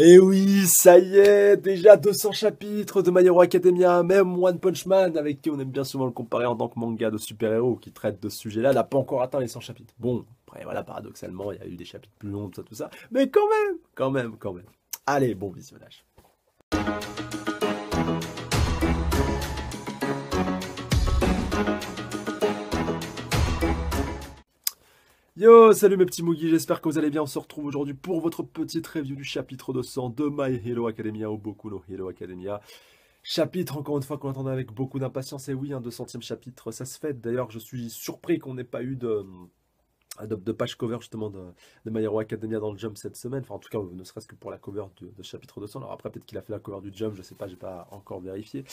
Et eh oui, ça y est, déjà 200 chapitres de My Hero Academia, même One Punch Man, avec qui on aime bien souvent le comparer en tant que manga de super-héros qui traite de ce sujet-là, n'a pas encore atteint les 100 chapitres. Bon, après voilà, paradoxalement, il y a eu des chapitres plus longs, tout ça, tout ça, mais quand même, quand même, quand même. Allez, bon visionnage. Yo, salut mes petits Moogie, j'espère que vous allez bien. On se retrouve aujourd'hui pour votre petite review du chapitre 200 de My Hero Academia ou Boku no Hero Academia. Chapitre, encore une fois, qu'on attendait avec beaucoup d'impatience. Et oui, un 200 ème chapitre, ça se fait. D'ailleurs, je suis surpris qu'on n'ait pas eu de, page cover justement de, My Hero Academia dans le Jump cette semaine. Enfin, en tout cas, ne serait-ce que pour la cover de, chapitre 200. Alors après, peut-être qu'il a fait la cover du Jump, je sais pas, j'ai pas encore vérifié.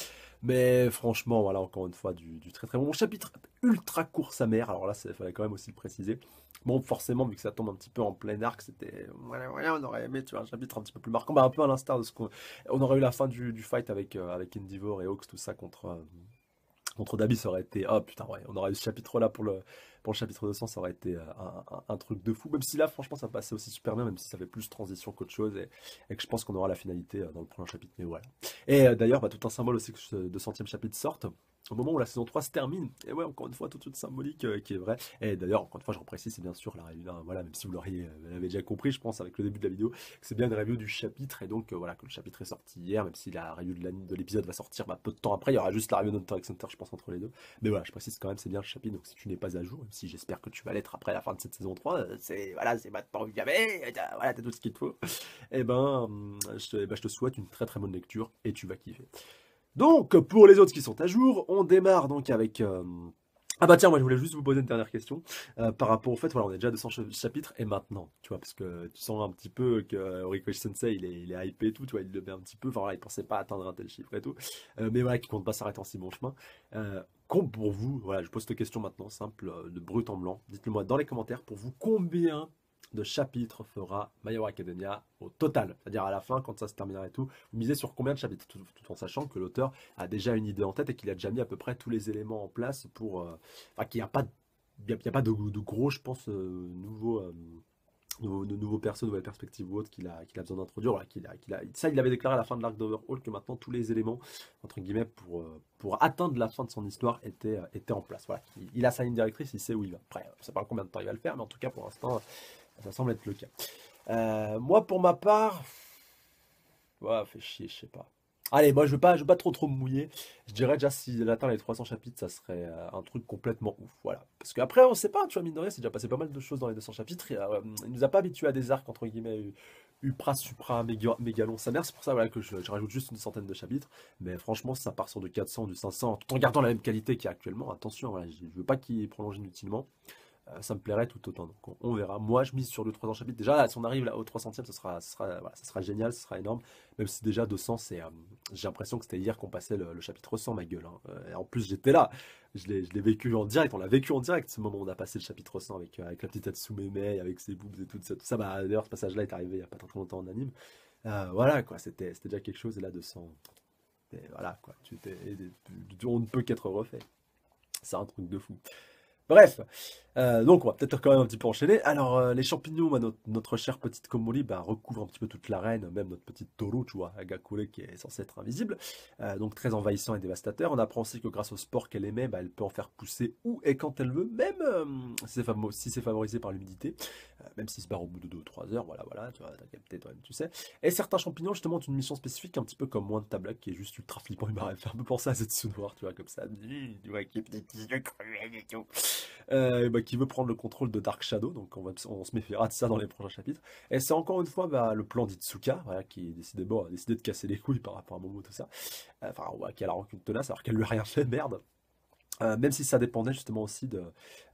Mais franchement, voilà, encore une fois, du, très très bon. chapitre ultra court sa mère. Alors là, il fallait quand même aussi le préciser. Bon, forcément, vu que ça tombe un petit peu en plein arc, c'était. on aurait aimé tu vois, un chapitre un petit peu plus marquant. Bah, un peu à l'instar de ce qu'on. On aurait eu la fin du, fight avec, Indivore euh, avec et Hawks, tout ça euh, contre. Dabi, ça aurait été. oh, putain, ouais, on aurait eu ce chapitre-là pour le, pour le chapitre 200, ça aurait été euh, un, truc de fou. Même si là, franchement, ça passait aussi super bien, même si ça fait plus transition qu'autre chose, et, que je pense qu'on aura la finalité dans le prochain chapitre. Mais voilà. Et d'ailleurs, bah, tout un symbole aussi que ce 200e chapitre sorte au moment où la saison 3 se termine. Et ouais, encore une fois, toute une symbolique euh, qui est vrai. Et d'ailleurs, encore une fois, je reprécise, c'est bien sûr la review, voilà, même si vous l'auriez euh, déjà compris, je pense, avec le début de la vidéo, c'est bien la review du chapitre. Et donc, euh, voilà, que le chapitre est sorti hier, même si la review de l'épisode va sortir bah, peu de temps après. Il y aura juste la review d'un x Center, je pense, entre les deux. Mais voilà, je précise quand même, c'est bien le chapitre. Donc, si tu n'es pas à jour, même si j'espère que tu vas l'être après la fin de cette saison 3, c'est voilà, c'est maintenant jamais, voilà, t'as tout ce qu'il te faut. Et eh ben, hum, eh ben, je te souhaite une très très bonne lecture et tu vas kiffer. Donc, pour les autres qui sont à jour, on démarre donc avec... Euh, ah bah tiens, moi je voulais juste vous poser une dernière question euh, par rapport au fait, voilà, on est déjà à 200 chapitres et maintenant, tu vois, parce que tu sens un petit peu que Horikoshi Sensei, il est, il hypé et tout, tu vois, il le met un petit peu, enfin voilà, il pensait pas atteindre un tel chiffre et tout, euh, mais voilà, qui compte pas s'arrêter en si bon chemin. Euh, pour vous, voilà, je pose cette question maintenant, simple, de brut en blanc, dites-le moi dans les commentaires, pour vous, combien de chapitres fera My Academia au total. C'est-à-dire à la fin, quand ça se terminera et tout, vous misez sur combien de chapitres tout, en sachant que l'auteur a déjà une idée en tête et qu'il a déjà mis à peu près tous les éléments en place pour... Euh, enfin, qu'il n'y a pas, il a, a pas de, gros, je pense, euh, nouveaux... Euh, de nouveaux persos, nouvelles perspectives ou autres qu'il a, qu'il a besoin d'introduire. Là, ça, il avait déclaré à la fin de l'arc d'Overhaul que maintenant tous les éléments, entre guillemets, pour, euh, pour atteindre la fin de son histoire étaient, étaient en place. Voilà, il, a sa ligne directrice, il sait où il va. Après, ne ça pas combien de temps il va le faire, mais en tout cas, pour l'instant, ça semble être le cas. Euh, moi, pour ma part, ouais, fait chier, je sais pas. Allez, moi, je veux pas, je veux pas trop trop me mouiller. Je dirais déjà s'il atteint les 300 chapitres, ça serait euh, un truc complètement ouf. Voilà. Parce qu'après, on sait pas, tu vois, mine de c'est déjà passé pas mal de choses dans les 200 chapitres. Et, euh, il nous a pas habitué à des arcs, entre guillemets, Upra, Supra, Mégalon, ça mère. C'est pour ça voilà, que je, rajoute juste une centaine de chapitres. Mais franchement, ça part sur du 400, du 500, tout en gardant la même qualité qu'il y a actuellement. Attention, je, ne veux pas qu'il prolonge inutilement. Euh, ça me plairait tout autant. Donc on, verra. Moi, je mise sur le 300 chapitre. Déjà, si on arrive là, au 300e, ce sera, ce sera, sera génial, ce sera énorme. Même si déjà 200, c'est, euh, j'ai l'impression que c'était hier qu'on passait le, chapitre 100, ma gueule. Hein. Euh, et en plus, j'étais là. Je l'ai, je l'ai vécu en direct. On l'a vécu en direct ce moment où on a passé le chapitre 100 avec, avec la petite mains, avec ses boobs et tout ça. ça. Bah, d'ailleurs, ce passage-là est arrivé il n'y a pas très longtemps en anime. voilà, quoi. C'était, c'était déjà quelque chose. Et là, 200. voilà, quoi. on ne peut qu'être refait. C'est un truc de fou. Bref, euh, donc on va peut-être quand même un petit peu enchaîner. Alors euh, les champignons, notre, chère petite komoli bah, recouvre un petit peu toute l'arène, même notre petite Toru, tu vois, Agakure qui est censée être invisible, euh, donc très envahissant et dévastateur. On apprend aussi que grâce au sport qu'elle aimait, bah, elle peut en faire pousser où et quand elle veut, même si c'est favorisé par l'humidité, même s'il se barre au bout de 2 ou 3 heures, voilà, voilà, tu vois, t'as capté toi-même, tu sais. Et certains champignons justement ont une mission spécifique, un petit peu comme de Tablac qui est juste ultra flippant, il m'a fait un peu penser à cette sous noir tu vois, comme ça, tu vois, qui et tout. Euh, bah, qui veut prendre le contrôle de Dark Shadow, donc on, va, on se méfiera de ça dans les prochains chapitres. Et c'est encore une fois bah, le plan d'Itsuka, qui a décidé de casser les couilles par rapport à Momo, tout ça. Euh, enfin, qui a la rancune tenace alors qu'elle lui a rien fait, merde. Euh, même si ça dépendait justement aussi de,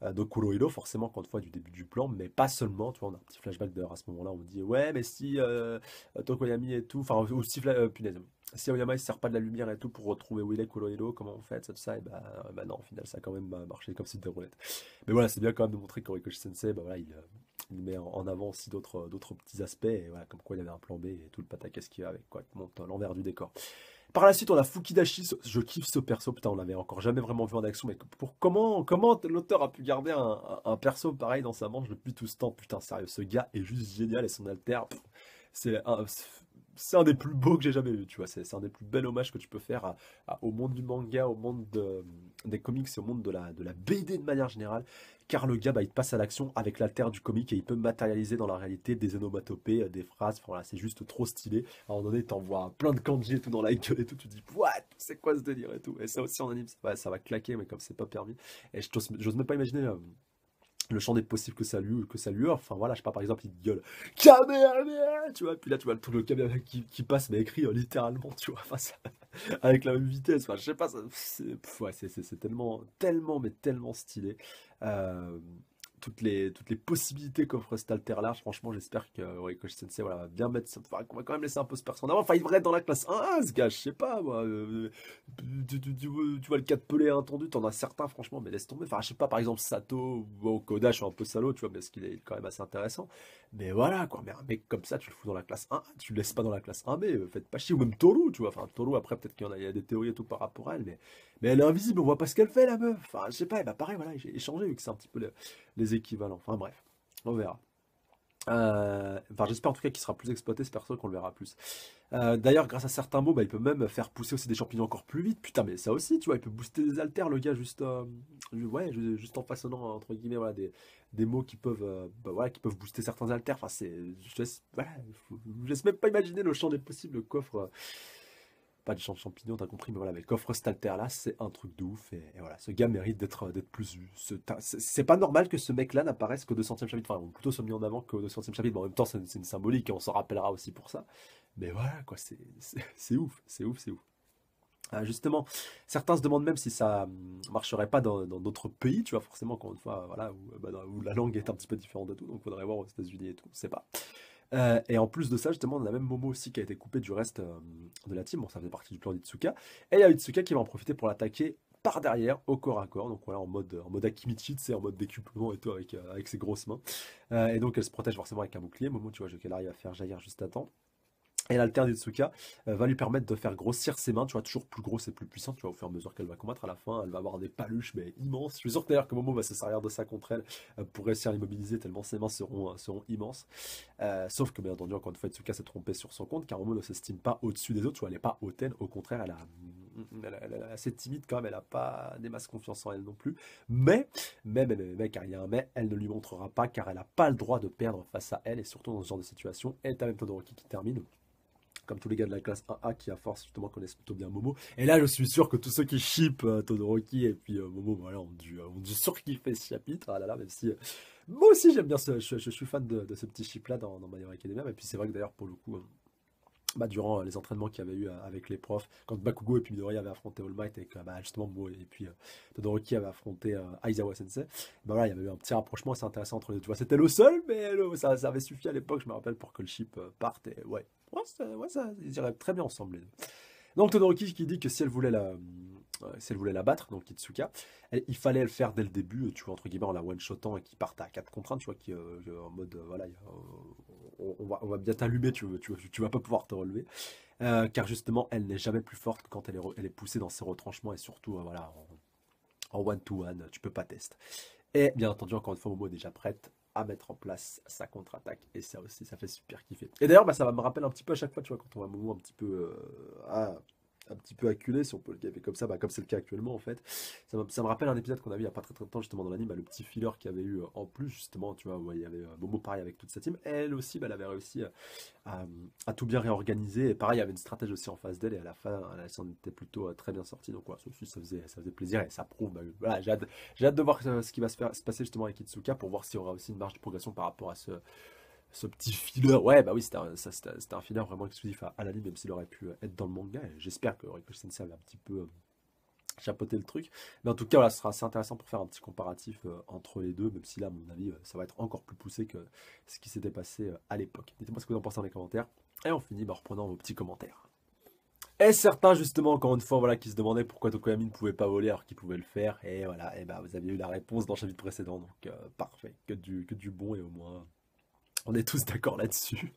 euh, de Kurohiro, forcément, quand tu fois, du début du plan, mais pas seulement. Tu vois, on a un petit flashback d'ailleurs à ce moment-là, on dit Ouais, mais si euh, Tokoyami et tout, enfin, punaise, si Oyama il sert pas de la lumière et tout pour retrouver où il est Kurohiro, comment on fait, ça, tout ça, et bah, bah, non, au final, ça a quand même bah, marché comme si c'était roulette. Mais voilà, c'est bien quand même de montrer que Sensei, bah, voilà, il, met en avant aussi d'autres petits aspects, voilà, comme quoi il y avait un plan B et tout le pataquès qu'il y a avec, quoi, qui monte l'envers du décor. Par la suite, on a Fukidashi. Je kiffe ce perso. Putain, on l'avait encore jamais vraiment vu en action. Mais pour comment, comment l'auteur a pu garder un, perso pareil dans sa manche depuis tout ce temps Putain, sérieux, ce gars est juste génial et son alter, c'est c'est un des plus beaux que j'ai jamais vu, tu vois. C'est, un des plus bels hommages que tu peux faire au monde du manga, au monde des comics et au monde de la, de la BD de manière générale. Car le gars, bah, il passe à l'action avec la terre du comic et il peut matérialiser dans la réalité des onomatopées, euh, des phrases. voilà, c'est juste trop stylé. À un moment donné, vois plein de kanji et tout dans la gueule et tout. Tu te dis, what C'est quoi ce délire et tout Et ça aussi en anime, ça va, ça va claquer, mais comme c'est pas permis. Et je j'ose même pas imaginer. Euh, le champ des possibles que ça lui que ça lui Enfin voilà, je sais pas, par exemple, il gueule caméra tu vois, puis là tu vois tout le Kamehameha qui, qui, passe, mais écrit euh, littéralement, tu vois, face avec la même vitesse. je sais pas, c'est tellement, tellement, mais tellement stylé. Euh, toutes les, toutes les possibilités qu'offre cet alter large. Franchement, j'espère que Sensei voilà, va bien mettre. Enfin, qu'on va quand même laisser un peu ce personnage Enfin, il devrait être dans la classe 1 ce gars, je sais pas. Moi, euh, euh, tu, vois le 4 pelé entendu t'en as certains, franchement, mais laisse tomber. Enfin, je sais pas, par exemple, Sato ou Koda je suis un peu salaud, tu vois, parce qu'il est quand même assez intéressant. Mais voilà, quoi. Mais un mec comme ça, tu le fous dans la classe 1, tu le laisses pas dans la classe 1 mais euh, faites pas chier. Ou même Toru, tu vois. Enfin, Toru, après, peut-être qu'il y en a, y a des théories et tout par rapport à elle, mais mais elle est invisible, on voit pas ce qu'elle fait la meuf. Enfin, je sais pas, elle eh bah ben, pareil, voilà, j'ai échangé vu que c'est un petit peu les équivalents. Enfin bref, on verra. Euh, enfin, j'espère en tout cas qu'il sera plus exploité ce perso qu'on le verra plus. Euh, d'ailleurs, grâce à certains mots, bah, il peut même faire pousser aussi des champignons encore plus vite. Putain, mais ça aussi, tu vois, il peut booster des haltères, le gars, juste, euh, ouais, juste en façonnant entre guillemets voilà, des, mots qui peuvent, bah, voilà, qui peuvent booster certains altères. Enfin, c'est, je, laisse, voilà, je laisse même pas imaginer le champ des possibles qu'offre pas des champ champignons, t'as compris, mais voilà, mais coffre Stalter là, c'est un truc de ouf, et, voilà, ce gars mérite d'être plus vu. C'est pas normal que ce mec-là n'apparaisse qu'au 200e chapitre, enfin, plutôt se mis en avant qu'au 200e chapitre, mais en même temps, c'est une, symbolique, et on s'en rappellera aussi pour ça. Mais voilà, quoi, c'est ouf, c'est ouf, c'est ouf. Ah, justement, certains se demandent même si ça hum, marcherait pas dans d'autres pays, tu vois, forcément, encore une fois, voilà, bah, où, la langue est un petit peu différente de tout, donc faudrait voir aux États-Unis et tout, on sait pas. Euh, et en plus de ça, justement, on a même Momo aussi qui a été coupé du reste euh, de la team. Bon, ça faisait partie du plan d'Itsuka. Et il y a Itsuka qui va en profiter pour l'attaquer par derrière au corps à corps. Donc voilà, en mode, en mode Akimichi, c'est en mode décuplement et tout avec, euh, ses grosses mains. et donc elle se protège forcément avec un bouclier. Momo, tu vois, qu'elle arrive à faire jaillir juste à temps. Et de Tsuka euh, va lui permettre de faire grossir ses mains, tu vois, toujours plus grosses et plus puissantes, tu vois, au fur et à mesure qu'elle va combattre. À la fin, elle va avoir des paluches, mais immenses. Je suis sûr d'ailleurs que Momo va se servir de ça contre elle euh, pour réussir à l'immobiliser, tellement ses mains seront, euh, immenses. sauf que, bien entendu, encore une fois, Itsuka s'est trompée sur son compte, car Momo ne s'estime pas au-dessus des autres, tu vois, elle n'est pas hautaine, au contraire, mm, elle a assez timide quand même, elle n'a pas des masses confiance en elle non plus. Mais, mais, mais, mais, car il y a un mais, elle ne lui montrera pas, car elle n'a pas le droit de perdre face à elle, et surtout dans ce genre de situation. est à même Rocky qui termine comme tous les gars de la classe 1A qui, à force, justement, connaissent plutôt bien Momo. Et là, je suis sûr que tous ceux qui shippent euh, Todoroki et puis euh, Momo, voilà, ont dû, euh, ont dû surkiffer ce chapitre. Ah là là, même si. moi aussi, j'aime bien ce. Je, suis fan de, ce petit ship-là dans, dans My Hero Et puis, c'est vrai que d'ailleurs, pour le coup hein, bah, durant euh, les entraînements qu'il y avait eu euh, avec les profs, quand Bakugo et puis Midoriya avaient affronté All Might et que bah, justement moi et puis euh, Todoroki avaient affronté Aizawa Sensei, bah, il y avait eu un petit rapprochement assez intéressant entre les Tu vois, c'était le seul, mais ça, avait suffi à l'époque, je me rappelle, pour que le chip parte. Et ouais, ouais, ils iraient très bien ensemble. Donc Todoroki qui dit que si elle voulait la, euh, si elle voulait la battre, donc Kitsuka, il fallait le faire dès le début, tu vois, entre guillemets, en la one-shotant et qui part à 4 contre 1, tu vois, qui euh, en mode, euh, voilà, on, va, bien t'allumer, tu, tu, tu vas pas pouvoir te relever. car justement, elle n'est jamais plus forte quand elle est, poussée dans ses retranchements et surtout, voilà, en one-to-one, tu peux pas tester. Et bien entendu, encore une fois, Momo est déjà prête à mettre en place sa contre-attaque. Et ça aussi, ça fait super kiffer. Et d'ailleurs, bah, ça va me rappeler un petit peu à chaque fois, tu vois, quand on voit Momo un petit peu à ah, un petit peu acculé, si on peut le dire comme ça, bah, comme c'est le cas actuellement en fait. Ça me, ça rappelle un épisode qu'on a vu il y a pas très, très longtemps justement dans l'anime, bah, le petit filler qu'il y avait eu euh, en plus justement, tu vois, il y avait euh, Momo pareil avec toute sa team. Elle aussi, bah, elle avait réussi euh, à, tout bien réorganiser. Et pareil, il y avait une stratégie aussi en face d'elle et à la fin, elle s'en était plutôt très bien sortie. Donc voilà, ça faisait, ça faisait plaisir et ça prouve. Bah, j'ai hâte, de voir ce qui va se, faire, se passer justement avec Itsuka pour voir si on aura aussi une marge de progression par rapport à ce ce petit filler. Ouais, bah oui, c'était un, un, filler vraiment exclusif à, à l'anime, même s'il aurait pu être dans le manga. J'espère que Rico Sensei avait un petit peu euh, chapoté le truc. Mais en tout cas, voilà, ce sera assez intéressant pour faire un petit comparatif euh, entre les deux, même si là, à mon avis, euh, ça va être encore plus poussé que ce qui s'était passé à l'époque. Dites-moi ce que vous en pensez dans les commentaires. Et on finit en reprenant vos petits commentaires. Et certains, justement, encore une fois, voilà, qui se demandaient pourquoi Tokoyami ne pouvait pas voler alors qu'il pouvait le faire. Et voilà, et bah, vous aviez eu la réponse dans le chapitre précédent, donc parfait. que du bon et au moins on est tous d'accord là-dessus.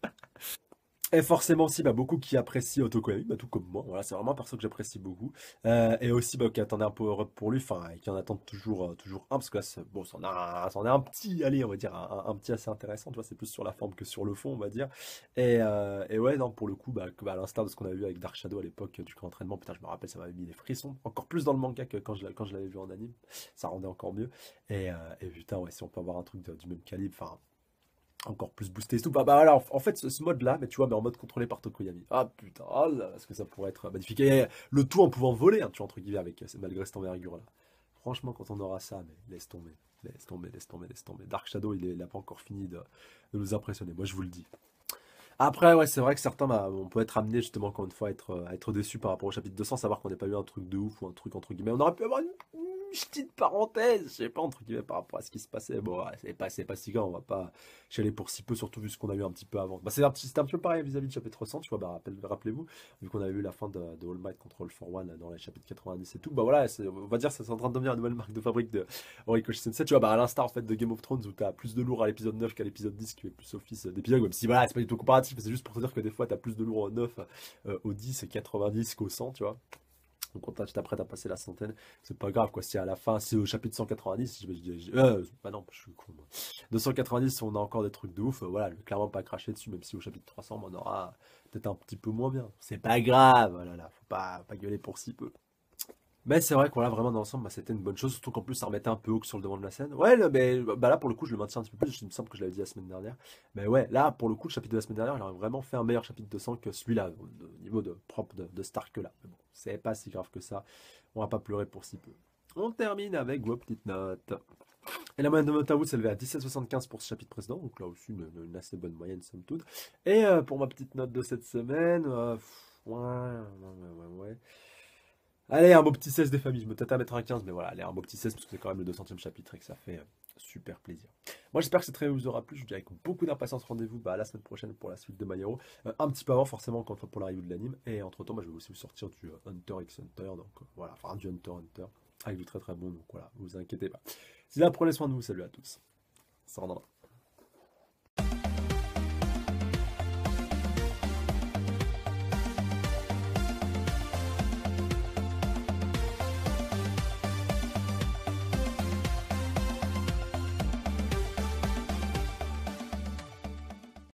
Et forcément aussi bah, beaucoup qui apprécient Otoko bah, tout comme moi. Voilà, c'est vraiment un perso que j'apprécie beaucoup. Euh, et aussi bah, qui attendait un power pour lui, enfin qui en attendent toujours, euh, toujours un, parce que là, on a, un petit, allez, on va dire, un, petit assez intéressant, tu c'est plus sur la forme que sur le fond, on va dire. Et, euh, ouais, non, pour le coup, bah, à l'instar de ce qu'on a vu avec Dark Shadow à l'époque du camp entraînement, putain, je me rappelle, ça m'avait mis des frissons, encore plus dans le manga que quand je, l'avais vu en anime, ça rendait encore mieux. Et, putain, ouais, si on peut avoir un truc du même calibre, enfin, encore plus boosté et tout. Bah, bah en, fait, ce, mode-là, mais tu vois, mais en mode contrôlé par Tokoyami. Ah putain, oh est-ce que ça pourrait être magnifique. le tout en pouvant voler, hein, tu vois, entre guillemets, avec, euh, malgré cette envergure-là. Franchement, quand on aura ça, mais laisse tomber, laisse tomber, laisse tomber, laisse tomber. Dark Shadow, il n'a pas encore fini de, nous impressionner, moi je vous le dis. Après, ouais, c'est vrai que certains, bah, on peut être amené justement, encore une fois, à être, euh, déçu par rapport au chapitre 200, savoir qu'on n'a pas eu un truc de ouf ou un truc entre guillemets. On aurait pu avoir une, petite parenthèse, je sais pas, entre guillemets, par rapport à ce qui se passait. Bon, c'est pas, pas si grand, on va pas chialer pour si peu, surtout vu ce qu'on a eu un petit peu avant. Bah, c'est un petit, un peu pareil vis-à-vis du chapitre 100, tu vois, bah, rappelez-vous, vu qu'on avait eu la fin de, All Might Control for One dans les chapitres 90 et tout, bah voilà, on va dire, que c'est en train de devenir une nouvelle marque de fabrique de Horikoshi tu vois, bah, à l'instar, en fait, de Game of Thrones, où t'as plus de lourd à l'épisode 9 qu'à l'épisode 10, qui fait plus office d'épisode, même si, voilà, c'est pas du tout comparatif, c'est juste pour te dire que des fois, t'as plus de lourd au 9, euh, au 10 et 90 qu'au 100, tu vois. Donc quand tu après, à passer la centaine, c'est pas grave, quoi. Si à la fin, si au chapitre 190, je, me je euh, bah non, je suis con. Moi. 290, on a encore des trucs de ouf, euh, voilà, je clairement pas cracher dessus, même si au chapitre 300, on aura peut-être un petit peu moins bien. C'est pas grave, voilà, faut pas gueuler pour si peu. Mais c'est vrai qu'on l'a vraiment dans l'ensemble, bah, c'était une bonne chose, surtout qu'en plus ça remettait un peu haut sur le devant de la scène. Ouais, mais bah, là pour le coup je le maintiens un petit peu plus, il me semble que je l'avais dit la semaine dernière. Mais ouais, là pour le coup le chapitre de la semaine dernière, il aurait vraiment fait un meilleur chapitre de sang que celui-là, au niveau de propre de, de Stark que là. Mais bon, c'est pas si grave que ça, on va pas pleurer pour si peu. On termine avec vos petites notes. Et la moyenne de Motawood s'est levée à 17,75 pour ce chapitre précédent, donc là aussi une, assez bonne moyenne somme toute. Et euh, pour ma petite note de cette semaine, euh, ouais, ouais, ouais, ouais. Allez, un beau petit 16 des familles. Je me tâte à mettre un 15, mais voilà, allez, un beau petit 16 parce que c'est quand même le 200e chapitre et que ça fait euh, super plaisir. Moi, j'espère que cette review vous aura plu. Je vous dis avec beaucoup d'impatience rendez-vous bah, la semaine prochaine pour la suite de My euh, un petit peu avant, forcément, quand, pour la de l'anime. Et entre-temps, bah, je vais aussi vous sortir du euh, Hunter x Hunter. Donc voilà, enfin du Hunter Hunter avec du très très bon. Donc voilà, vous inquiétez pas. Si là, prenez soin de vous. Salut à tous. Ça rendra.